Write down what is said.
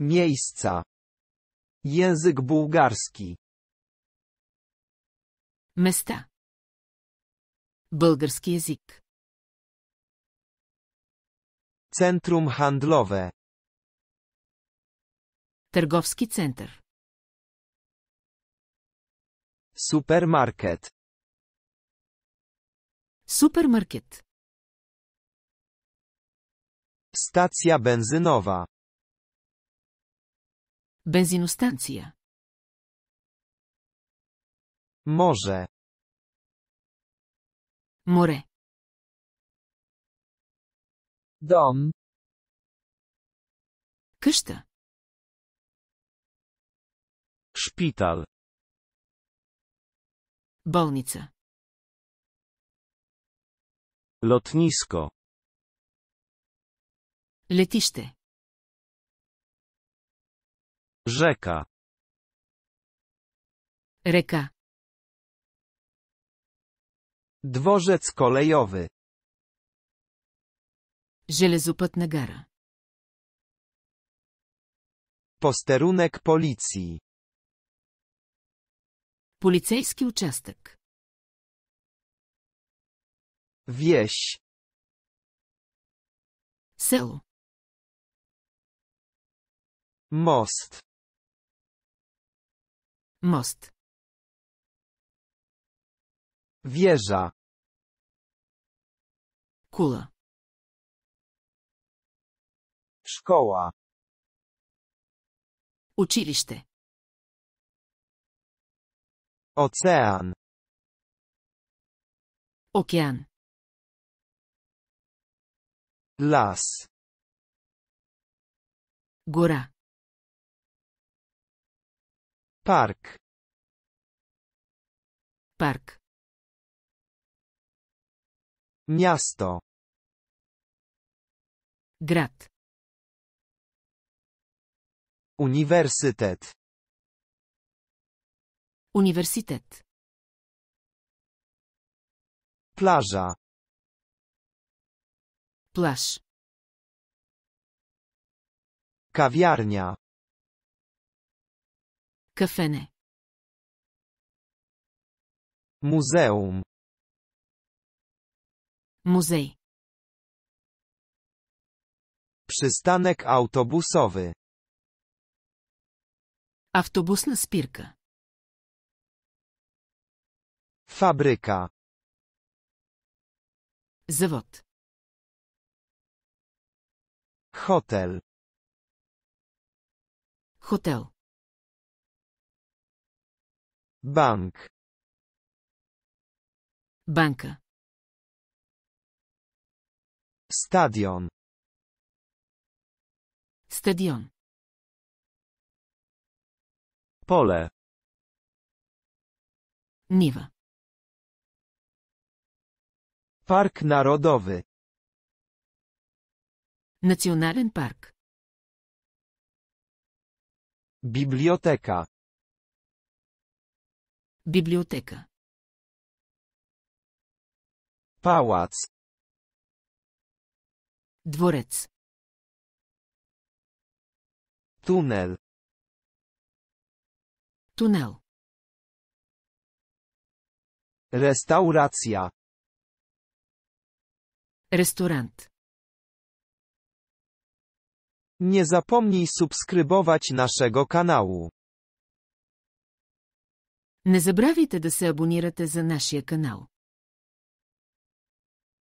Miejsca. Język bułgarski. Места. bulgarski język Centrum handlowe. targowski center Supermarket. Supermarket. Stacja benzynowa może Morze. More. Dom. Къща. Szpital. Болница. Lotnisko. Letište. Rzeka. Reka. Dworzec kolejowy. Żelezopłatna gara. Posterunek policji. Policejski uczestek. Wieś. Selo. Most. Most. Wieża. Kula. Szkoła. Uczyliście. Ocean. Okean. Las. Góra. Park. Park. Miasto. Grad. Uniwersytet. Uniwersytet. Plaża. Plaż. Kawiarnia. Kafene. Muzeum. Muzej. Przystanek autobusowy. autobusna спирка. Fabryka. Zawod. Hotel. Hotel. Bank. banka, Stadion. Stadion. Pole. Niwa. Park Narodowy. Nacjonalny Park. Biblioteka. Biblioteka. Pałac. Dworec. Tunel. Tunel. Restauracja. Restaurant. Nie zapomnij subskrybować naszego kanału. Не забравяйте да се абонирате за нашия канал.